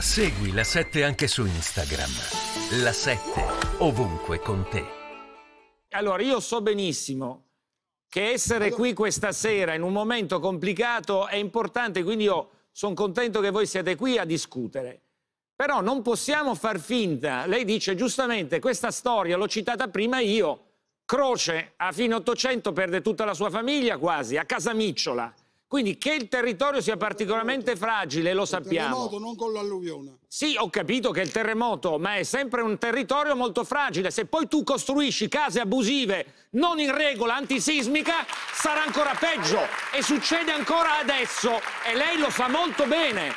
Segui la 7 anche su Instagram. La 7 ovunque con te. Allora, io so benissimo che essere allora... qui questa sera in un momento complicato è importante, quindi io sono contento che voi siete qui a discutere. Però non possiamo far finta, lei dice giustamente, questa storia l'ho citata prima io, Croce a fine 800 perde tutta la sua famiglia quasi, a Casamicciola. Quindi che il territorio sia particolarmente fragile lo sappiamo. Il terremoto, non con l'alluvione. Sì, ho capito che è il terremoto, ma è sempre un territorio molto fragile. Se poi tu costruisci case abusive non in regola antisismica, sarà ancora peggio. E succede ancora adesso. E lei lo sa molto bene.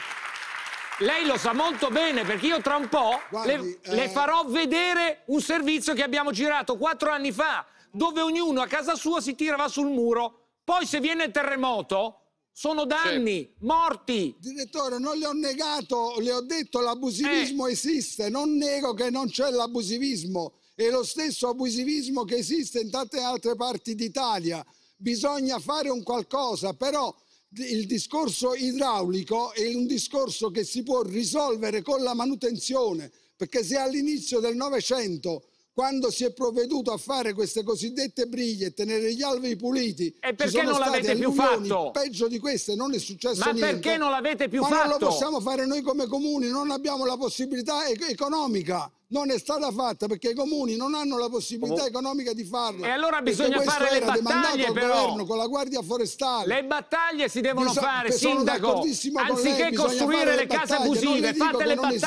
Lei lo sa molto bene perché io tra un po' Guardi, le, eh... le farò vedere un servizio che abbiamo girato quattro anni fa, dove ognuno a casa sua si tirava sul muro. Poi se viene il terremoto, sono danni, certo. morti. Direttore, non le ho negato, le ho detto l'abusivismo eh. esiste, non nego che non c'è l'abusivismo, è lo stesso abusivismo che esiste in tante altre parti d'Italia. Bisogna fare un qualcosa, però il discorso idraulico è un discorso che si può risolvere con la manutenzione, perché se all'inizio del Novecento quando si è provveduto a fare queste cosiddette briglie e tenere gli alvei puliti e perché non l'avete più fatto? peggio di queste non è successo ma niente ma perché non l'avete più ma fatto? ma non lo possiamo fare noi come comuni non abbiamo la possibilità economica non è stata fatta perché i comuni non hanno la possibilità oh. economica di farlo. E allora bisogna fare le battaglie però. Governo, con la Guardia Forestale. Le battaglie si devono Bis fare, sindaco. Anziché costruire le, case abusive, fate le battaglie.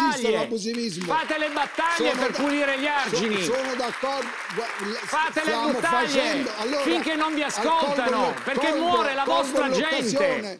Fate le battaglie sono per pulire gli argini. Sono, sono d'accordo. Fate le battaglie allora, finché non vi ascoltano, colgo, perché colgo, muore la vostra gente.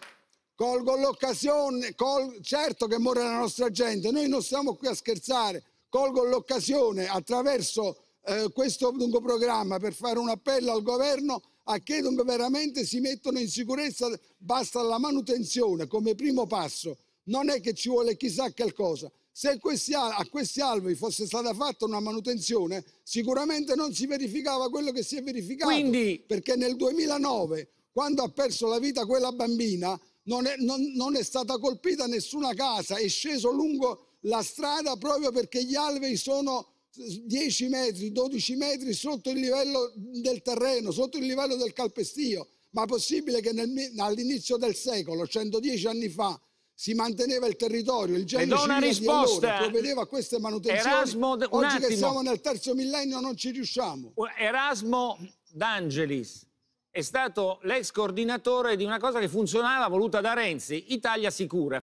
Colgo l'occasione, col certo che muore la nostra gente, noi non stiamo qui a scherzare. Colgo l'occasione attraverso eh, questo dunque, programma per fare un appello al governo a che dunque, veramente si mettano in sicurezza, basta la manutenzione come primo passo, non è che ci vuole chissà che cosa. Se questi, a questi alberi fosse stata fatta una manutenzione, sicuramente non si verificava quello che si è verificato. Quindi... Perché nel 2009, quando ha perso la vita quella bambina, non è, non, non è stata colpita nessuna casa, è sceso lungo la strada proprio perché gli alvei sono 10 metri, 12 metri sotto il livello del terreno, sotto il livello del calpestio. Ma è possibile che nel, all'inizio del secolo, 110 anni fa, si manteneva il territorio, il genere una risposta. Allora, provvedeva a queste manutenzioni. Erasmo, Oggi attimo. che siamo nel terzo millennio non ci riusciamo. Erasmo D'Angelis è stato l'ex coordinatore di una cosa che funzionava voluta da Renzi, Italia Sicura.